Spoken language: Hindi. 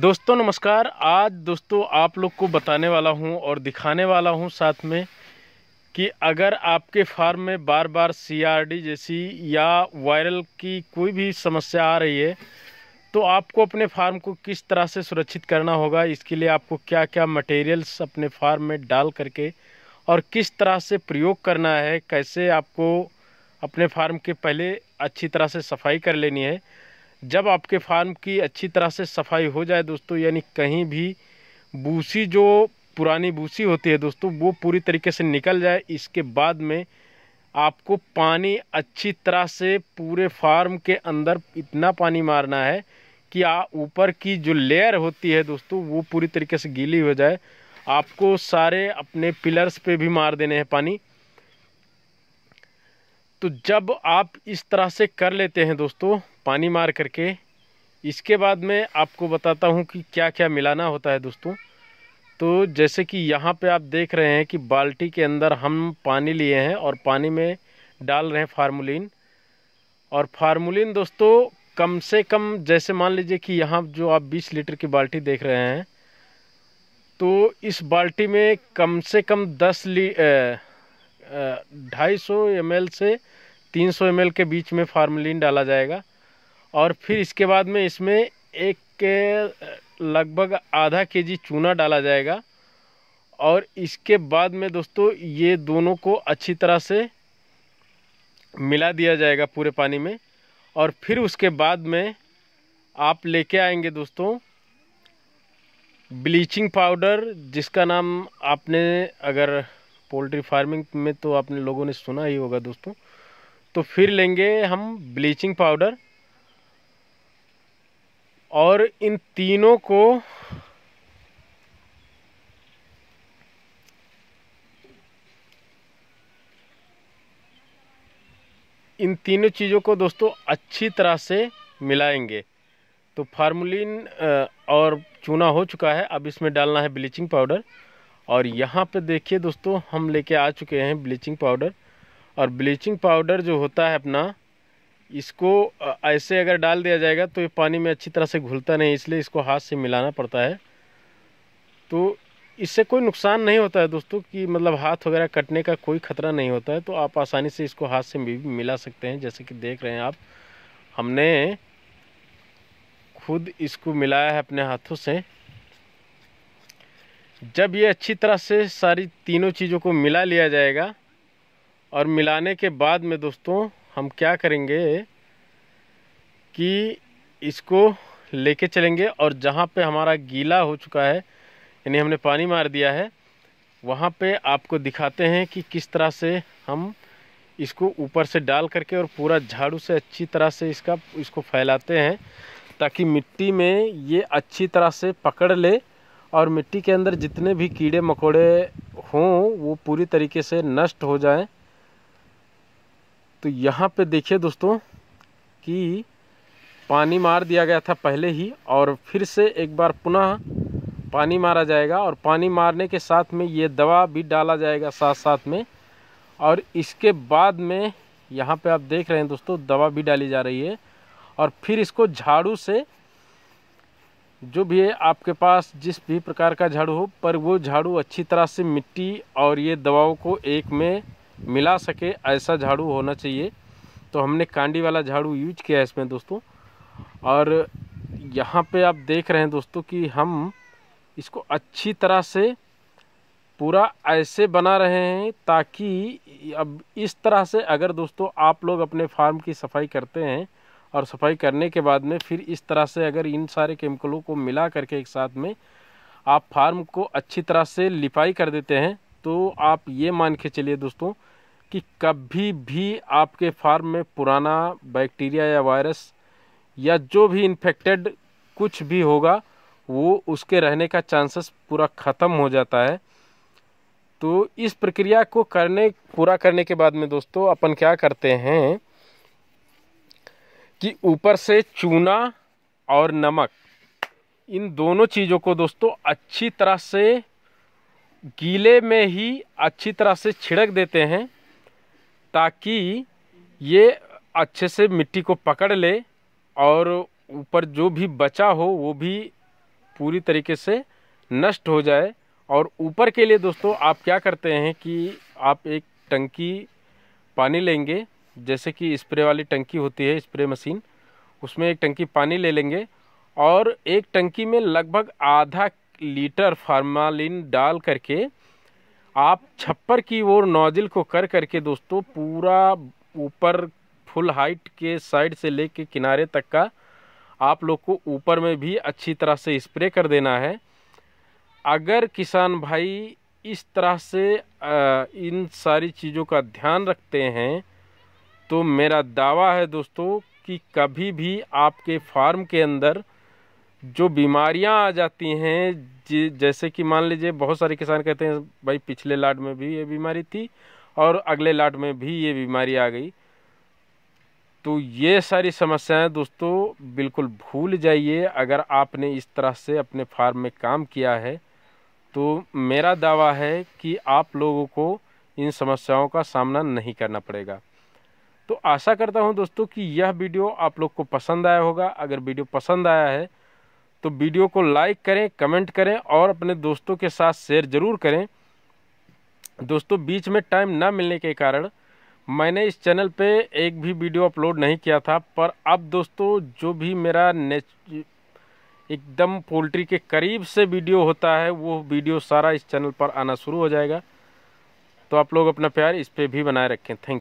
दोस्तों नमस्कार आज दोस्तों आप लोग को बताने वाला हूं और दिखाने वाला हूं साथ में कि अगर आपके फार्म में बार बार सीआरडी जैसी या वायरल की कोई भी समस्या आ रही है तो आपको अपने फार्म को किस तरह से सुरक्षित करना होगा इसके लिए आपको क्या क्या मटेरियल्स अपने फार्म में डाल करके और किस तरह से प्रयोग करना है कैसे आपको अपने फार्म के पहले अच्छी तरह से सफाई कर लेनी है जब आपके फार्म की अच्छी तरह से सफाई हो जाए दोस्तों यानी कहीं भी बूसी जो पुरानी बूसी होती है दोस्तों वो पूरी तरीके से निकल जाए इसके बाद में आपको पानी अच्छी तरह से पूरे फार्म के अंदर इतना पानी मारना है कि ऊपर की जो लेयर होती है दोस्तों वो पूरी तरीके से गीली हो जाए आपको सारे अपने पिलर्स पे भी मार देने हैं पानी तो जब आप इस तरह से कर लेते हैं दोस्तों पानी मार करके इसके बाद मैं आपको बताता हूँ कि क्या क्या मिलाना होता है दोस्तों तो जैसे कि यहाँ पे आप देख रहे हैं कि बाल्टी के अंदर हम पानी लिए हैं और पानी में डाल रहे हैं फार्मूलिन और फार्मूलिन दोस्तों कम से कम जैसे मान लीजिए कि यहाँ जो आप 20 लीटर की बाल्टी देख रहे हैं तो इस बाल्टी में कम से कम 10 ली ढाई सौ एम से 300 एम के बीच में फार्मूलिन डाला जाएगा और फिर इसके बाद में इसमें एक के लगभग आधा के जी चूना डाला जाएगा और इसके बाद में दोस्तों ये दोनों को अच्छी तरह से मिला दिया जाएगा पूरे पानी में और फिर उसके बाद में आप लेके आएंगे दोस्तों ब्लीचिंग पाउडर जिसका नाम आपने अगर पोल्ट्री फार्मिंग में तो आपने लोगों ने सुना ही होगा दोस्तों तो फिर लेंगे हम ब्लीचिंग पाउडर और इन तीनों को इन तीनों चीज़ों को दोस्तों अच्छी तरह से मिलाएंगे तो फार्मुलिन और चूना हो चुका है अब इसमें डालना है ब्लीचिंग पाउडर और यहाँ पे देखिए दोस्तों हम लेके आ चुके हैं ब्लीचिंग पाउडर और ब्लीचिंग पाउडर जो होता है अपना इसको ऐसे अगर डाल दिया जाएगा तो ये पानी में अच्छी तरह से घुलता नहीं इसलिए इसको हाथ से मिलाना पड़ता है तो इससे कोई नुकसान नहीं होता है दोस्तों कि मतलब हाथ वगैरह कटने का कोई ख़तरा नहीं होता है तो आप आसानी से इसको हाथ से भी मिला सकते हैं जैसे कि देख रहे हैं आप हमने खुद इसको मिलाया है अपने हाथों से जब ये अच्छी तरह से सारी तीनों चीज़ों को मिला लिया जाएगा और मिलाने के बाद में दोस्तों हम क्या करेंगे कि इसको लेके चलेंगे और जहाँ पे हमारा गीला हो चुका है यानी हमने पानी मार दिया है वहाँ पे आपको दिखाते हैं कि किस तरह से हम इसको ऊपर से डाल करके और पूरा झाड़ू से अच्छी तरह से इसका इसको फैलाते हैं ताकि मिट्टी में ये अच्छी तरह से पकड़ ले और मिट्टी के अंदर जितने भी कीड़े मकोड़े हों वो पूरी तरीके से नष्ट हो जाएं तो यहाँ पे देखिए दोस्तों कि पानी मार दिया गया था पहले ही और फिर से एक बार पुनः पानी मारा जाएगा और पानी मारने के साथ में ये दवा भी डाला जाएगा साथ साथ में और इसके बाद में यहाँ पे आप देख रहे हैं दोस्तों दवा भी डाली जा रही है और फिर इसको झाड़ू से जो भी है आपके पास जिस भी प्रकार का झाड़ू हो पर वो झाड़ू अच्छी तरह से मिट्टी और ये दवाओं को एक में मिला सके ऐसा झाड़ू होना चाहिए तो हमने कांडी वाला झाड़ू यूज किया है इसमें दोस्तों और यहाँ पे आप देख रहे हैं दोस्तों कि हम इसको अच्छी तरह से पूरा ऐसे बना रहे हैं ताकि अब इस तरह से अगर दोस्तों आप लोग अपने फार्म की सफाई करते हैं और सफाई करने के बाद में फिर इस तरह से अगर इन सारे केमिकलों को मिला करके एक साथ में आप फार्म को अच्छी तरह से लिपाई कर देते हैं तो आप ये मान के चलिए दोस्तों कि कभी भी आपके फार्म में पुराना बैक्टीरिया या वायरस या जो भी इन्फेक्टेड कुछ भी होगा वो उसके रहने का चांसेस पूरा ख़त्म हो जाता है तो इस प्रक्रिया को करने पूरा करने के बाद में दोस्तों अपन क्या करते हैं कि ऊपर से चूना और नमक इन दोनों चीज़ों को दोस्तों अच्छी तरह से गीले में ही अच्छी तरह से छिड़क देते हैं ताकि ये अच्छे से मिट्टी को पकड़ ले और ऊपर जो भी बचा हो वो भी पूरी तरीके से नष्ट हो जाए और ऊपर के लिए दोस्तों आप क्या करते हैं कि आप एक टंकी पानी लेंगे जैसे कि स्प्रे वाली टंकी होती है स्प्रे मशीन उसमें एक टंकी पानी ले लेंगे और एक टंकी में लगभग आधा लीटर फार्मालिन डाल करके आप छप्पर की ओर नोजल को कर करके दोस्तों पूरा ऊपर फुल हाइट के साइड से ले के किनारे तक का आप लोग को ऊपर में भी अच्छी तरह से स्प्रे कर देना है अगर किसान भाई इस तरह से इन सारी चीज़ों का ध्यान रखते हैं तो मेरा दावा है दोस्तों कि कभी भी आपके फार्म के अंदर जो बीमारियां आ जाती हैं जैसे कि मान लीजिए बहुत सारे किसान कहते हैं भाई पिछले लाट में भी ये बीमारी थी और अगले लाट में भी ये बीमारी आ गई तो ये सारी समस्याएं दोस्तों बिल्कुल भूल जाइए अगर आपने इस तरह से अपने फार्म में काम किया है तो मेरा दावा है कि आप लोगों को इन समस्याओं का सामना नहीं करना पड़ेगा तो आशा करता हूं दोस्तों कि यह वीडियो आप लोग को पसंद आया होगा अगर वीडियो पसंद आया है तो वीडियो को लाइक करें कमेंट करें और अपने दोस्तों के साथ शेयर ज़रूर करें दोस्तों बीच में टाइम ना मिलने के कारण मैंने इस चैनल पे एक भी वीडियो अपलोड नहीं किया था पर अब दोस्तों जो भी मेरा एकदम पोल्ट्री के करीब से वीडियो होता है वो वीडियो सारा इस चैनल पर आना शुरू हो जाएगा तो आप लोग अपना प्यार इस पर भी बनाए रखें थैंक